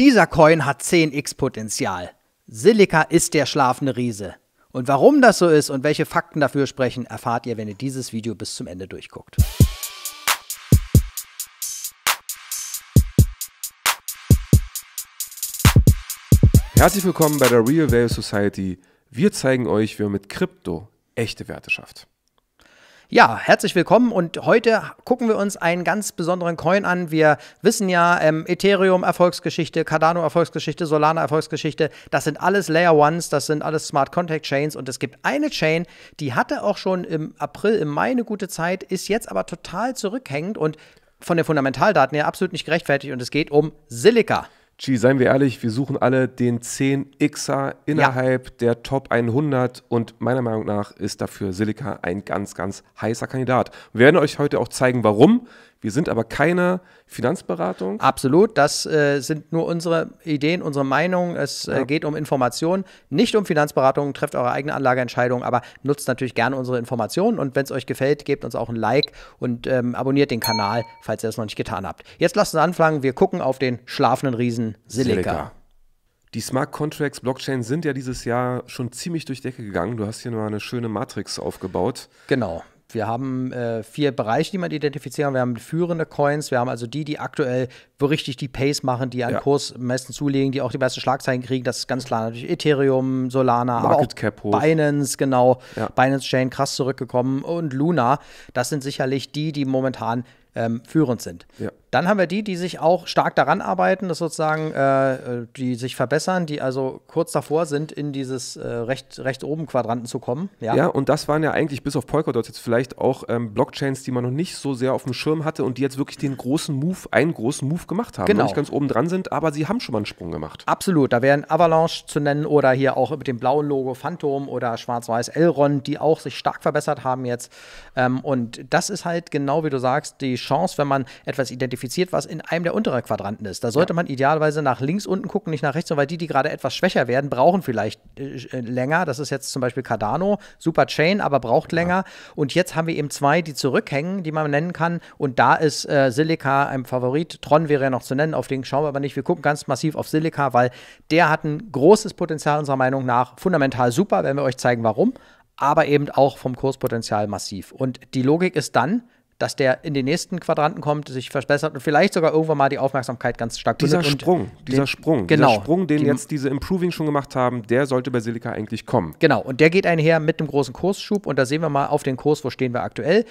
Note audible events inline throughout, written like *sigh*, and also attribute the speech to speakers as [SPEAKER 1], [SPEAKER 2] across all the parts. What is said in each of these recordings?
[SPEAKER 1] Dieser Coin hat 10x Potenzial. Silica ist der schlafende Riese. Und warum das so ist und welche Fakten dafür sprechen, erfahrt ihr, wenn ihr dieses Video bis zum Ende durchguckt.
[SPEAKER 2] Herzlich willkommen bei der Real Value Society. Wir zeigen euch, wie man mit Krypto echte Werte schafft.
[SPEAKER 1] Ja, herzlich willkommen und heute gucken wir uns einen ganz besonderen Coin an. Wir wissen ja, ähm, Ethereum Erfolgsgeschichte, Cardano Erfolgsgeschichte, Solana Erfolgsgeschichte, das sind alles Layer Ones, das sind alles Smart Contact Chains und es gibt eine Chain, die hatte auch schon im April, im Mai eine gute Zeit, ist jetzt aber total zurückhängend und von den Fundamentaldaten her absolut nicht gerechtfertigt und es geht um Silica.
[SPEAKER 2] G, seien wir ehrlich, wir suchen alle den 10xer innerhalb ja. der Top 100 und meiner Meinung nach ist dafür Silica ein ganz, ganz heißer Kandidat. Wir werden euch heute auch zeigen, warum. Wir sind aber keine Finanzberatung. Absolut, das äh, sind nur
[SPEAKER 1] unsere Ideen, unsere Meinung. Es äh, geht um Informationen, nicht um Finanzberatung. Trefft eure eigene Anlageentscheidung, aber nutzt natürlich gerne unsere Informationen. Und wenn es euch gefällt, gebt uns auch ein Like und ähm, abonniert den Kanal, falls ihr das noch nicht getan habt. Jetzt lasst uns anfangen. Wir gucken auf den schlafenden Riesen
[SPEAKER 2] Silica. Silica. Die Smart Contracts Blockchain sind ja dieses Jahr schon ziemlich durch Decke gegangen. Du hast hier nur eine schöne Matrix aufgebaut. Genau. Wir haben äh, vier Bereiche, die man
[SPEAKER 1] identifizieren kann. Wir haben führende Coins. Wir haben also die, die aktuell richtig die Pace machen, die an ja. Kurs meisten zulegen, die auch die meisten Schlagzeilen kriegen. Das ist ganz klar natürlich Ethereum, Solana, Market Cap Binance, genau. Ja. Binance Chain krass zurückgekommen und Luna. Das sind sicherlich die, die momentan ähm, führend sind. Ja. Dann haben wir die, die sich auch stark daran arbeiten, das sozusagen, äh, äh, die sich verbessern, die also kurz davor sind, in dieses äh, recht, recht oben
[SPEAKER 2] Quadranten zu kommen. Ja. ja, und das waren ja eigentlich bis auf Polkadot jetzt vielleicht auch ähm, Blockchains, die man noch nicht so sehr auf dem Schirm hatte und die jetzt wirklich den großen Move, einen großen Move gemacht haben. Ne? Genau. Noch nicht ganz oben dran sind, aber sie haben schon mal einen Sprung gemacht.
[SPEAKER 1] Absolut, da wären Avalanche zu nennen oder hier auch mit dem blauen Logo Phantom oder schwarz-weiß Elrond, die auch sich stark verbessert haben jetzt. Ähm, und das ist halt genau wie du sagst, die Chance, wenn man etwas identifiziert identifiziert, was in einem der unteren Quadranten ist. Da sollte ja. man idealerweise nach links unten gucken, nicht nach rechts, weil die, die gerade etwas schwächer werden, brauchen vielleicht äh, äh länger. Das ist jetzt zum Beispiel Cardano, super Chain, aber braucht länger. Und jetzt haben wir eben zwei, die zurückhängen, die man nennen kann. Und da ist äh, Silica ein Favorit. Tron wäre ja noch zu nennen, auf den schauen wir aber nicht. Wir gucken ganz massiv auf Silica, weil der hat ein großes Potenzial unserer Meinung nach. Fundamental super, werden wir euch zeigen, warum aber eben auch vom Kurspotenzial massiv. Und die Logik ist dann, dass der in den nächsten Quadranten kommt, sich verbessert und vielleicht sogar irgendwann mal die Aufmerksamkeit ganz stark Dieser Sprung,
[SPEAKER 2] dieser den, Sprung, genau, dieser Sprung, den die, jetzt diese Improving schon gemacht haben, der sollte bei Silica eigentlich kommen. Genau, und der
[SPEAKER 1] geht einher mit dem großen Kursschub und da sehen wir mal auf den Kurs, wo stehen wir aktuell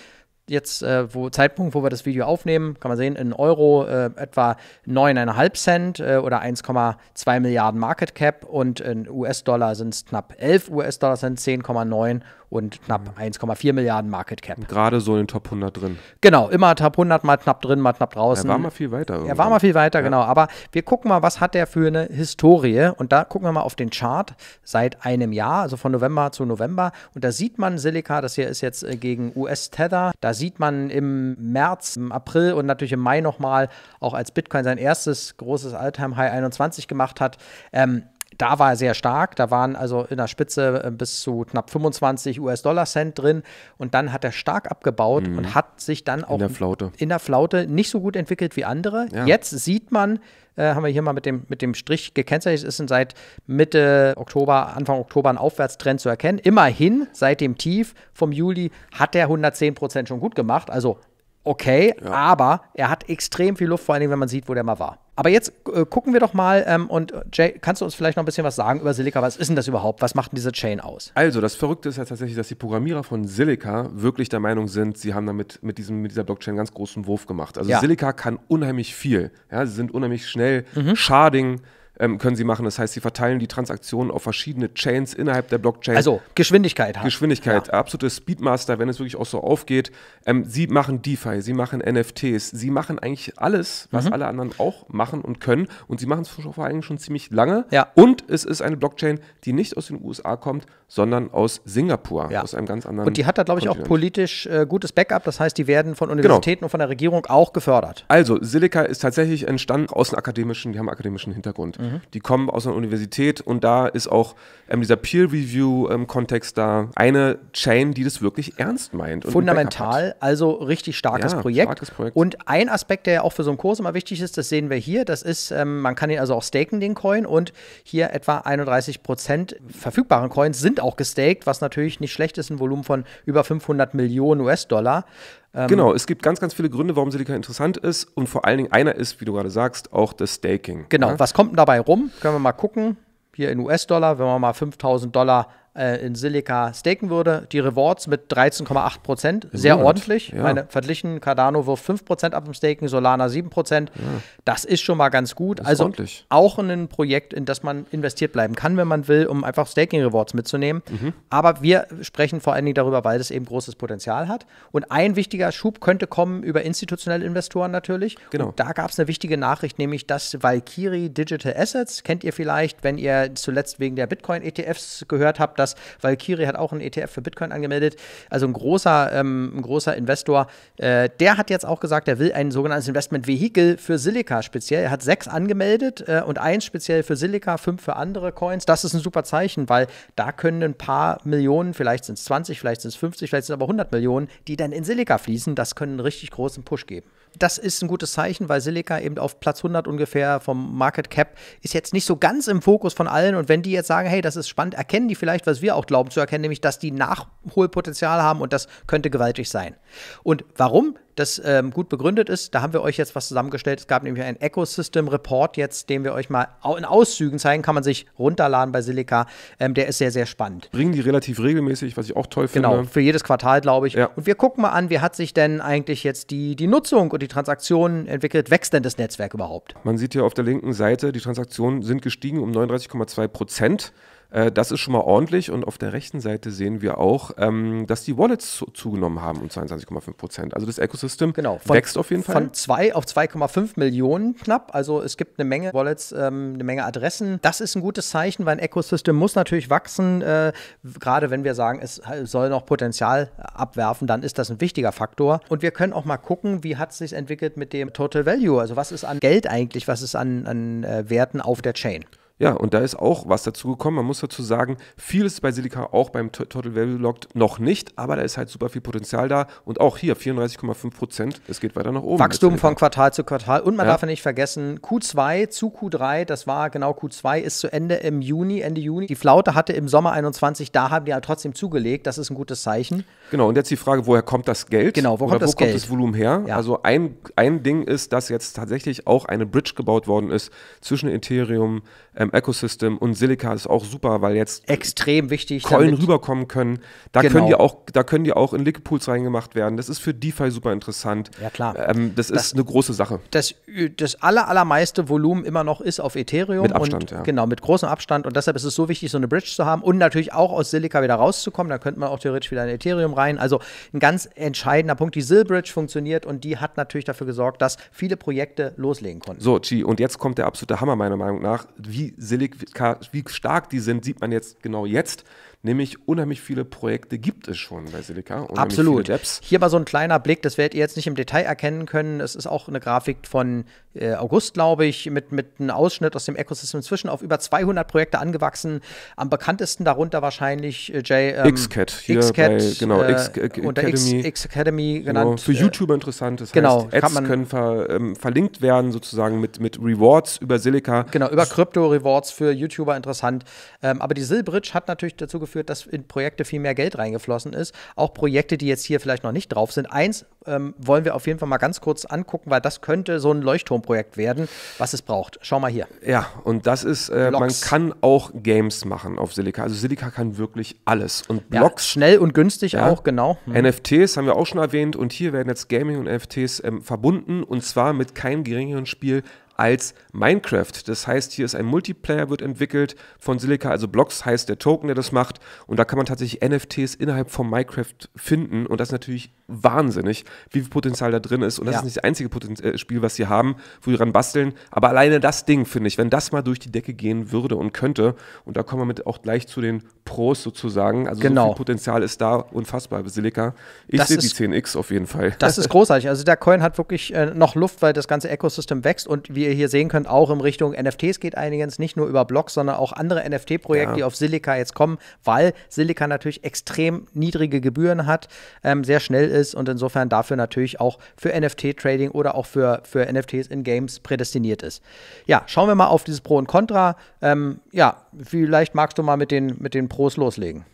[SPEAKER 1] jetzt, äh, wo Zeitpunkt, wo wir das Video aufnehmen, kann man sehen, in Euro äh, etwa 9,5 Cent äh, oder 1,2 Milliarden Market Cap und in US-Dollar sind es knapp 11 US-Dollar, sind 10,9 und knapp 1,4 Milliarden Market Cap.
[SPEAKER 2] Gerade so in den Top 100 drin.
[SPEAKER 1] Genau, immer Top 100, mal knapp drin, mal knapp draußen. Er war mal viel weiter. Irgendwann. Er war mal viel weiter, ja. genau. Aber wir gucken mal, was hat der für eine Historie. Und da gucken wir mal auf den Chart seit einem Jahr, also von November zu November. Und da sieht man Silica, das hier ist jetzt äh, gegen US-Tether. Da sieht man im März, im April und natürlich im Mai nochmal, auch als Bitcoin sein erstes großes Alltime high 21 gemacht hat. Ähm, da war er sehr stark. Da waren also in der Spitze äh, bis zu knapp 25 US-Dollar-Cent drin. Und dann hat er stark abgebaut mhm. und hat sich dann auch in der, Flaute. in der Flaute nicht so gut entwickelt wie andere. Ja. Jetzt sieht man, äh, haben wir hier mal mit dem, mit dem Strich gekennzeichnet, ist seit Mitte Oktober, Anfang Oktober ein Aufwärtstrend zu erkennen. Immerhin seit dem Tief vom Juli hat er 110 Prozent schon gut gemacht. Also okay, ja. aber er hat extrem viel Luft, vor allen Dingen, wenn man sieht, wo der mal war. Aber jetzt äh, gucken wir doch mal ähm, und äh, Jay, kannst du uns vielleicht noch ein bisschen was sagen über Silica? Was ist denn das überhaupt? Was macht denn diese Chain aus?
[SPEAKER 2] Also, das Verrückte ist ja tatsächlich, dass die Programmierer von Silica wirklich der Meinung sind, sie haben damit mit, diesem, mit dieser Blockchain einen ganz großen Wurf gemacht. Also ja. Silica kann unheimlich viel. Ja, sie sind unheimlich schnell, mhm. Sharding, ähm, können sie machen. Das heißt, sie verteilen die Transaktionen auf verschiedene Chains innerhalb der Blockchain. Also Geschwindigkeit haben. Geschwindigkeit, ja. absolute Speedmaster, wenn es wirklich auch so aufgeht. Ähm, sie machen DeFi, sie machen NFTs, sie machen eigentlich alles, was mhm. alle anderen auch machen und können. Und sie machen es vor allem schon ziemlich lange. Ja. Und es ist eine Blockchain, die nicht aus den USA kommt, sondern aus Singapur, ja. aus einem ganz anderen. Und die hat da, glaube ich, Kontinent. auch
[SPEAKER 1] politisch äh, gutes Backup. Das heißt, die werden von genau. Universitäten
[SPEAKER 2] genau. und von der Regierung auch gefördert. Also, Silica ist tatsächlich entstanden aus einem akademischen, die haben einen akademischen Hintergrund. Mhm. Mhm. Die kommen aus einer Universität und da ist auch ähm, dieser Peer-Review-Kontext da eine Chain, die das wirklich ernst meint. Fundamental,
[SPEAKER 1] also richtig starkes, ja, Projekt. starkes, Projekt. Und ein Aspekt, der ja auch für so einen Kurs immer wichtig ist, das sehen wir hier, das ist, ähm, man kann ihn also auch staken, den Coin, und hier etwa 31 Prozent verfügbaren Coins sind auch gestaked, was natürlich nicht schlecht ist, ein Volumen von über 500 Millionen US-Dollar. Ähm, genau, es
[SPEAKER 2] gibt ganz, ganz viele Gründe, warum Silica interessant ist. Und vor allen Dingen einer ist, wie du gerade sagst, auch das Staking. Genau, ja? was kommt denn dabei rum? Können wir mal gucken. Hier in US-Dollar, wenn wir mal 5000 Dollar äh, in Silica
[SPEAKER 1] staken würde. Die Rewards mit 13,8 Prozent, sehr Monat. ordentlich. Ja. Meine verglichen, Cardano wirft 5 Prozent ab im Staken, Solana 7 Prozent. Ja. Das ist schon mal ganz gut. Also ordentlich. auch ein Projekt, in das man investiert bleiben kann, wenn man will, um einfach Staking Rewards mitzunehmen. Mhm. Aber wir sprechen vor allen Dingen darüber, weil es eben großes Potenzial hat. Und ein wichtiger Schub könnte kommen über institutionelle Investoren natürlich. Genau. Und da gab es eine wichtige Nachricht, nämlich dass Valkyrie Digital Assets, kennt ihr vielleicht, wenn ihr zuletzt wegen der Bitcoin-ETFs gehört habt, dass weil Kiri hat auch einen ETF für Bitcoin angemeldet. Also ein großer, ähm, ein großer Investor. Äh, der hat jetzt auch gesagt, er will ein sogenanntes Investment-Vehikel für Silica speziell. Er hat sechs angemeldet äh, und eins speziell für Silica, fünf für andere Coins. Das ist ein super Zeichen, weil da können ein paar Millionen, vielleicht sind es 20, vielleicht sind es 50, vielleicht sind es aber 100 Millionen, die dann in Silica fließen. Das können einen richtig großen Push geben das ist ein gutes Zeichen, weil Silica eben auf Platz 100 ungefähr vom Market Cap ist jetzt nicht so ganz im Fokus von allen. Und wenn die jetzt sagen, hey, das ist spannend, erkennen die vielleicht, was wir auch glauben zu erkennen, nämlich, dass die Nachholpotenzial haben und das könnte gewaltig sein. Und warum? das ähm, gut begründet ist. Da haben wir euch jetzt was zusammengestellt. Es gab nämlich einen Ecosystem Report jetzt, den wir euch mal in Auszügen zeigen. Kann man sich runterladen bei Silica. Ähm, der ist sehr, sehr spannend. Bringen die relativ
[SPEAKER 2] regelmäßig, was ich auch toll finde. Genau, für jedes Quartal, glaube ich. Ja. Und
[SPEAKER 1] wir gucken mal an, wie hat sich denn eigentlich jetzt die, die Nutzung und die Transaktionen entwickelt? Wächst denn das Netzwerk überhaupt?
[SPEAKER 2] Man sieht hier auf der linken Seite, die Transaktionen sind gestiegen um 39,2 Prozent. Äh, das ist schon mal ordentlich. Und auf der rechten Seite sehen wir auch, ähm, dass die Wallets zugenommen haben um 22,5 Prozent. Also das Ecosystem genau, von, wächst auf jeden Fall. Von
[SPEAKER 1] 2 auf 2,5 Millionen knapp. Also es gibt eine Menge Wallets, ähm, eine Menge Adressen. Das ist ein gutes Zeichen, weil ein Ecosystem muss natürlich wachsen. Äh, gerade wenn wir sagen, es soll noch Potenzial abwerfen, dann ist das ein wichtiger Faktor. Und wir können auch mal gucken, wie hat es sich entwickelt mit dem Total Value. Also was ist an Geld eigentlich, was ist an, an äh, Werten auf
[SPEAKER 2] der Chain? Ja, und da ist auch was dazu gekommen. Man muss dazu sagen, viel ist bei Silica auch beim Total Value Locked noch nicht, aber da ist halt super viel Potenzial da und auch hier 34,5 Prozent. Es geht weiter nach oben. Wachstum von Quartal zu Quartal und man ja. darf ja
[SPEAKER 1] nicht vergessen, Q2 zu Q3, das war genau Q2 ist zu Ende im Juni, Ende Juni. Die Flaute hatte im Sommer 21, da haben die halt trotzdem
[SPEAKER 2] zugelegt. Das ist ein gutes Zeichen. Genau, und jetzt die Frage, woher kommt das Geld? Genau, wo kommt das wo Geld? kommt das Volumen her? Ja. Also ein, ein Ding ist, dass jetzt tatsächlich auch eine Bridge gebaut worden ist zwischen Ethereum, ähm, beim Ecosystem und Silica ist auch super, weil jetzt extrem wichtig Coin rüberkommen können. Da genau. können die auch, da können die auch in Lickpools reingemacht werden. Das ist für DeFi super interessant. Ja klar. Ähm, das, das, ist eine große Sache.
[SPEAKER 1] Das, das aller, allermeiste Volumen immer noch ist auf Ethereum. Mit Abstand, und, ja. Genau, mit großem Abstand. Und deshalb ist es so wichtig, so eine Bridge zu haben und natürlich auch aus Silica wieder rauszukommen. Da könnte man auch theoretisch wieder in Ethereum rein. Also ein ganz entscheidender Punkt. Die Silbridge funktioniert und die hat natürlich dafür gesorgt, dass viele Projekte loslegen konnten. So,
[SPEAKER 2] Chi, und jetzt kommt der absolute Hammer meiner Meinung nach. Wie Silika, wie stark die sind, sieht man jetzt genau jetzt nämlich unheimlich viele Projekte gibt es schon bei Silica. Absolut.
[SPEAKER 1] Hier war so ein kleiner Blick, das werdet ihr jetzt nicht im Detail erkennen können. Es ist auch eine Grafik von äh, August, glaube ich, mit, mit einem Ausschnitt aus dem Ecosystem inzwischen auf über 200 Projekte angewachsen. Am bekanntesten darunter wahrscheinlich äh, Jay. Ähm, Xcat. Xcat, genau, äh, X, unter X, X Academy genau. genannt. Genau. Für äh, YouTuber interessant. Das genau, heißt, Ads können
[SPEAKER 2] ver, ähm, verlinkt werden, sozusagen mit, mit Rewards über Silica. Genau, über
[SPEAKER 1] Krypto-Rewards für YouTuber interessant. Ähm, aber die Silbridge hat natürlich dazu geführt, geführt, dass in Projekte viel mehr Geld reingeflossen ist. Auch Projekte, die jetzt hier vielleicht noch nicht drauf sind. Eins ähm, wollen wir auf jeden Fall mal ganz kurz angucken, weil das könnte so ein Leuchtturmprojekt werden, was es braucht. Schau mal hier.
[SPEAKER 2] Ja, und das ist, äh, man kann auch Games machen auf Silica. Also Silica kann wirklich alles. Und Blogs. Ja, schnell
[SPEAKER 1] und günstig ja. auch, genau. Hm.
[SPEAKER 2] NFTs haben wir auch schon erwähnt und hier werden jetzt Gaming und NFTs ähm, verbunden und zwar mit keinem geringeren Spiel als Minecraft. Das heißt, hier ist ein Multiplayer, wird entwickelt von Silica, also Blocks heißt der Token, der das macht. Und da kann man tatsächlich NFTs innerhalb von Minecraft finden. Und das ist natürlich wahnsinnig, wie viel Potenzial da drin ist. Und das ja. ist nicht das einzige Poten äh, Spiel, was sie haben, wo sie dran basteln. Aber alleine das Ding, finde ich, wenn das mal durch die Decke gehen würde und könnte, und da kommen wir mit auch gleich zu den Pros sozusagen. Also genau. so viel genau. Potenzial ist da unfassbar bei Silica. Ich sehe die 10x auf jeden Fall. Das ist *laughs*
[SPEAKER 1] großartig. Also der Coin hat wirklich äh, noch Luft, weil das ganze Ecosystem wächst und wie ihr hier sehen könnt, auch in Richtung NFTs geht einiges, nicht nur über Blocks, sondern auch andere NFT-Projekte, ja. die auf Silica jetzt kommen, weil Silica natürlich extrem niedrige Gebühren hat, ähm, sehr schnell ist und insofern dafür natürlich auch für NFT-Trading oder auch für, für NFTs in Games prädestiniert ist. Ja, schauen wir mal auf dieses Pro und
[SPEAKER 2] Contra. Ähm, ja, vielleicht magst du mal mit den, mit den Pros loslegen.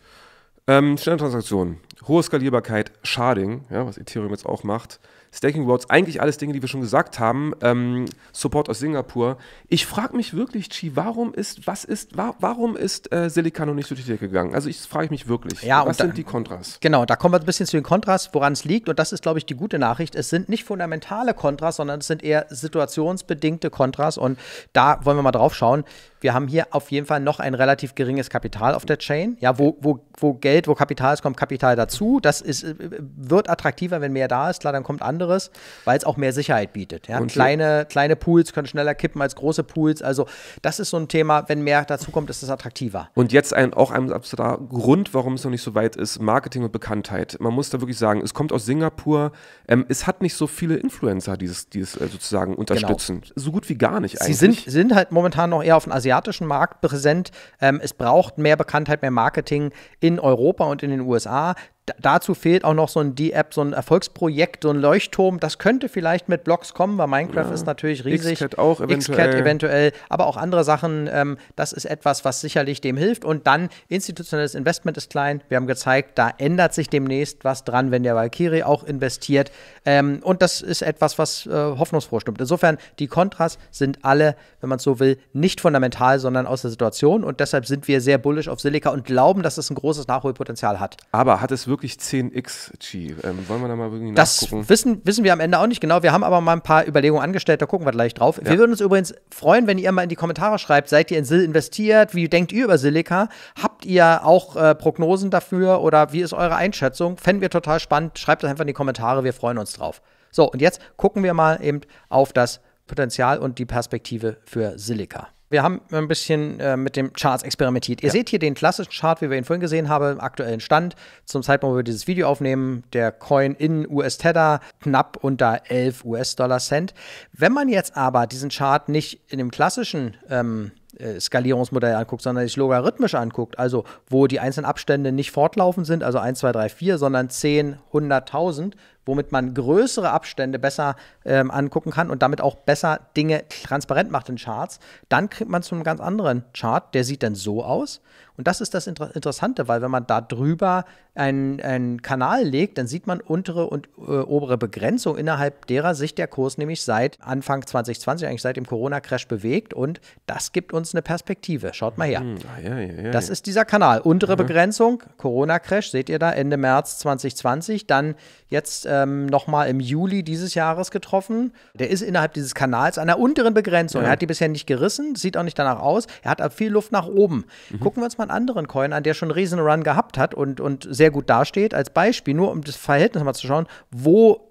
[SPEAKER 2] Ähm, Schnelltransaktionen hohe Skalierbarkeit, Sharding, ja, was Ethereum jetzt auch macht, Staking Routes, eigentlich alles Dinge, die wir schon gesagt haben, ähm, Support aus Singapur. Ich frage mich wirklich, Chi, warum ist, was ist, wa warum ist äh, Silicano nicht durch die Decke gegangen? Also ich frage mich wirklich, ja, was da, sind die Kontras?
[SPEAKER 1] Genau, da kommen wir ein bisschen zu den Kontras, woran es liegt und das ist, glaube ich, die gute Nachricht. Es sind nicht fundamentale Kontras, sondern es sind eher situationsbedingte Kontras und da wollen wir mal drauf schauen. Wir haben hier auf jeden Fall noch ein relativ geringes Kapital auf der Chain. Ja, wo, wo, wo Geld, wo Kapital ist, kommt Kapital da dazu. Das ist, äh, wird attraktiver, wenn mehr da ist. Klar, dann kommt anderes,
[SPEAKER 2] weil es auch mehr Sicherheit bietet. Ja? Kleine,
[SPEAKER 1] kleine Pools können schneller kippen als große Pools. Also das ist so ein Thema, wenn mehr dazu kommt, ist es attraktiver.
[SPEAKER 2] Und jetzt ein, auch ein absoluter Grund, warum es noch nicht so weit ist, Marketing und Bekanntheit. Man muss da wirklich sagen, es kommt aus Singapur. Ähm, es hat nicht so viele Influencer, die es, die äh, sozusagen genau. unterstützen. Genau. So gut wie gar nicht eigentlich. Sie sind,
[SPEAKER 1] sind halt momentan noch eher auf dem asiatischen Markt präsent. Ähm, es braucht mehr Bekanntheit, mehr Marketing in Europa und in den USA dazu fehlt auch noch so ein D-App, so ein Erfolgsprojekt, so ein Leuchtturm. Das könnte vielleicht mit Blocks kommen, weil Minecraft ja. ist natürlich riesig. Xcat auch eventuell. Xcat eventuell, aber auch andere Sachen. Ähm, das ist etwas, was sicherlich dem hilft. Und dann institutionelles Investment ist klein. Wir haben gezeigt, da ändert sich demnächst was dran, wenn der Valkyrie auch investiert. Ähm, und das ist etwas, was äh, hoffnungsfroh stimmt. Insofern, die Kontras sind alle, wenn man es so will, nicht fundamental, sondern aus der Situation. Und deshalb sind wir sehr bullisch auf Silica und glauben, dass es ein großes Nachholpotenzial
[SPEAKER 2] hat. Aber hat es wirklich wirklich 10x-Chi? Ähm, wollen wir da mal irgendwie das nachgucken? Das
[SPEAKER 1] wissen, wissen wir am Ende auch nicht genau. Wir haben aber mal ein paar Überlegungen angestellt, da gucken wir gleich drauf. Ja. Wir würden uns übrigens freuen, wenn ihr mal in die Kommentare schreibt, seid ihr in SIL investiert? Wie denkt ihr über Silica? Habt ihr auch äh, Prognosen dafür oder wie ist eure Einschätzung? Fänden wir total spannend. Schreibt das einfach in die Kommentare, wir freuen uns drauf. So, und jetzt gucken wir mal eben auf das Potenzial und die Perspektive für Silica. Wir haben ein bisschen äh, mit dem Charts experimentiert. Ihr ja. seht hier den klassischen Chart, wie wir ihn vorhin gesehen haben, im aktuellen Stand. Zum Zeitpunkt, wo wir dieses Video aufnehmen, der Coin in US-Tether knapp unter 11 US-Dollar-Cent. Wenn man jetzt aber diesen Chart nicht in dem klassischen ähm, äh, Skalierungsmodell anguckt, sondern sich logarithmisch anguckt, also wo die einzelnen Abstände nicht fortlaufend sind, also 1, 2, 3, 4, sondern 10, 100.000, womit man größere Abstände besser ähm, angucken kann und damit auch besser Dinge transparent macht in Charts, dann kriegt man zu einem ganz anderen Chart. Der sieht dann so aus. Und das ist das Inter Interessante, weil wenn man da drüber einen, einen Kanal legt, dann sieht man untere und äh, obere Begrenzung, innerhalb derer sich der Kurs nämlich seit Anfang 2020, eigentlich seit dem Corona-Crash bewegt. Und das gibt uns eine Perspektive. Schaut mal her. Mhm. Ja, ja, ja, das ist dieser Kanal. Untere mhm. Begrenzung, Corona-Crash, seht ihr da, Ende März 2020. Dann jetzt ähm, nochmal im Juli dieses Jahres getroffen. Der ist innerhalb dieses Kanals an der unteren Begrenzung. Er hat die bisher nicht gerissen, sieht auch nicht danach aus. Er hat viel Luft nach oben. Mhm. Gucken wir uns mal einen anderen Coin an, der schon einen riesen Run gehabt hat und, und sehr gut dasteht, als Beispiel, nur um das Verhältnis mal zu schauen, wo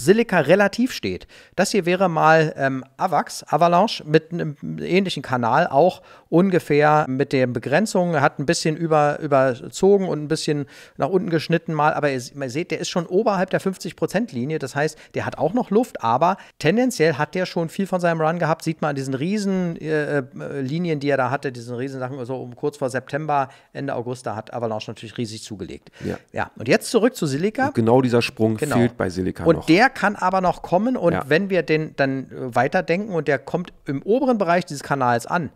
[SPEAKER 1] Silica relativ steht. Das hier wäre mal ähm, AVAX, Avalanche, mit einem ähnlichen Kanal, auch ungefähr mit den Begrenzungen, hat ein bisschen über, überzogen und ein bisschen nach unten geschnitten mal, aber ihr, ihr seht, der ist schon oberhalb der 50%-Linie, das heißt, der hat auch noch Luft, aber tendenziell hat der schon viel von seinem Run gehabt, sieht man an diesen riesen äh, äh Linien, die er da hatte, diesen riesen Sachen, so um kurz vor September, Ende August, da hat Avalanche natürlich riesig zugelegt. Ja, ja. und jetzt zurück zu Silica. Und
[SPEAKER 2] genau dieser Sprung genau. fehlt bei Silica und noch. Und
[SPEAKER 1] der kann aber noch kommen und ja. wenn wir den dann äh, weiterdenken und der kommt im oberen Bereich dieses Kanals an,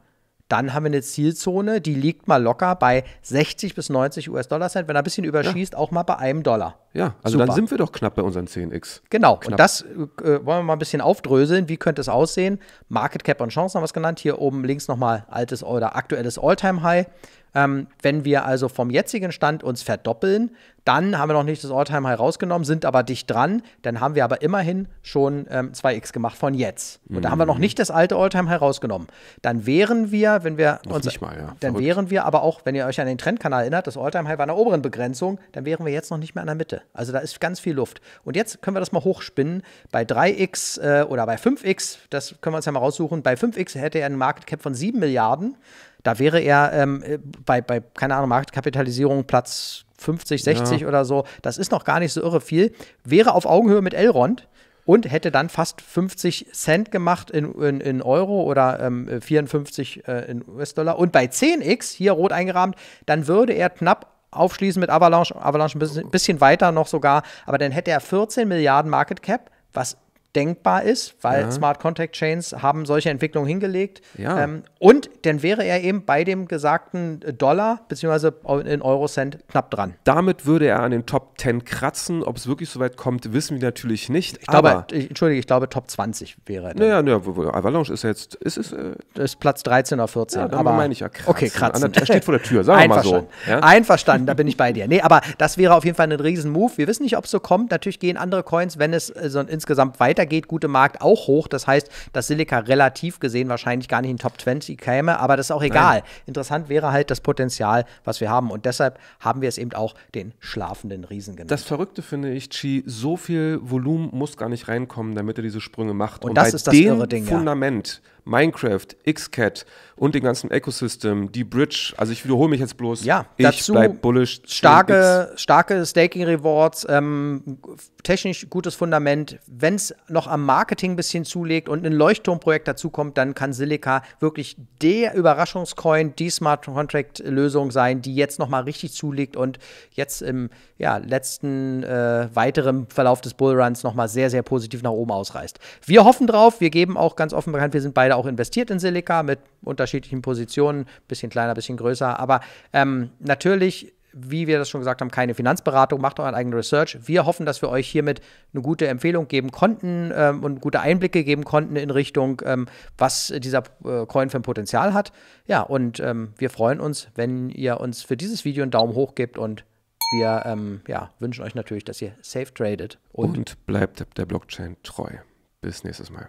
[SPEAKER 1] dann haben wir eine Zielzone, die liegt mal locker bei 60 bis 90 US-Dollar Cent. Wenn er ein bisschen überschießt, ja. auch mal bei einem Dollar. Ja, also Super. dann sind
[SPEAKER 2] wir doch knapp bei unseren 10x. Genau, knapp. und das
[SPEAKER 1] äh, äh, wollen wir mal ein bisschen aufdröseln. Wie könnte es aussehen? Market Cap und Chancen haben wir es genannt. Hier oben links nochmal altes oder aktuelles All-Time-High. Ähm, wenn wir also vom jetzigen Stand uns verdoppeln, dann haben wir noch nicht das Alltime high rausgenommen, sind aber dicht dran. Dann haben wir aber immerhin schon ähm, 2x gemacht von jetzt. Und mhm. da haben wir noch mhm. nicht das alte Alltime high rausgenommen. Dann wären wir, wenn wir
[SPEAKER 2] noch uns. Mal, ja. Dann wären
[SPEAKER 1] wir aber auch, wenn ihr euch an den Trendkanal erinnert, das Alltime high war an der oberen Begrenzung, dann wären wir jetzt noch nicht mehr an der Mitte. Also da ist ganz viel Luft. Und jetzt können wir das mal hochspinnen. Bei 3x äh, oder bei 5x, das können wir uns ja mal raussuchen. Bei 5x hätte er einen Market Cap von 7 Milliarden. Da wäre er ähm, äh, bei, bei, keine Ahnung, Marktkapitalisierung Platz 50, 60 ja. oder so. Das ist noch gar nicht so irre viel. Wäre auf Augenhöhe mit Elrond und hätte dann fast 50 Cent gemacht in, in, in Euro oder ähm, 54 äh, äh, in US-Dollar. Und bei 10x, hier rot eingerahmt, dann würde er knapp aufschließen mit Avalanche, Avalanche ein bisschen, bisschen weiter noch sogar, aber dann hätte er 14 Milliarden Market Cap, was denkbar ist, weil ja. Smart Contact Chains haben solche Entwicklungen hingelegt. Ja. Ähm, und dann wäre er eben bei dem gesagten äh, Dollar bzw. in Eurocent knapp dran. Damit
[SPEAKER 2] würde er an den Top 10 kratzen. Ob es wirklich so weit kommt, wissen wir natürlich nicht. Ich glaube, aber, ich, entschuldige, ich glaube Top 20 wäre Naja, naja, Avalanche ist jetzt, ist es? Äh, das ist Platz 13 oder
[SPEAKER 1] 14. Ja, aber meine ich ja kratzen. Okay, kratzen. Er steht vor der Tür, sagen wir mal so. Ja? Einverstanden, da bin ich bei dir. Nee, aber das wäre auf jeden Fall ein riesen Move. Wir wissen nicht, ob es so kommt. Natürlich gehen andere Coins, wenn es äh, so insgesamt weiter geht gute Markt auch hoch. Das heißt, dass Silica relativ gesehen wahrscheinlich gar nicht in Top 20 käme, aber das ist auch egal. Nein. Interessant wäre halt das Potenzial, was wir haben. Und deshalb haben wir es eben auch den
[SPEAKER 2] schlafenden Riesen genannt. Das Verrückte finde ich, Chi, so viel Volumen muss gar nicht reinkommen, damit er diese Sprünge macht. Und, Und das ist das Ding, Fundament. Ja Minecraft, XCAT und dem ganzen Ecosystem, die Bridge. Also ich wiederhole mich jetzt bloß. Ja, ich dazu bleib bullish. Starke,
[SPEAKER 1] starke Staking-Rewards, ähm, technisch gutes Fundament. Wenn es noch am Marketing ein bisschen zulegt und ein Leuchtturmprojekt dazukommt, dann kann Silica wirklich der Überraschungscoin, die Smart Contract-Lösung sein, die jetzt nochmal richtig zulegt und jetzt im ja, letzten äh, weiteren Verlauf des Bullruns nochmal sehr, sehr positiv nach oben ausreißt. Wir hoffen drauf, wir geben auch ganz offen bekannt, wir sind beide leider auch investiert in Silica mit unterschiedlichen Positionen, bisschen kleiner, bisschen größer. Aber ähm, natürlich wie wir das schon gesagt haben, keine Finanzberatung, macht euren eigenen Research. Wir hoffen, dass wir euch hiermit eine gute Empfehlung geben konnten ähm, und gute Einblicke geben konnten in Richtung, ähm, was dieser äh, Coin für ein Potenzial hat. Ja, und ähm, wir freuen uns, wenn ihr uns für dieses Video einen Daumen hoch gebt und wir ähm, ja, wünschen euch natürlich, dass ihr safe tradet. Und,
[SPEAKER 2] und bleibt der Blockchain treu. Bis nächstes Mal.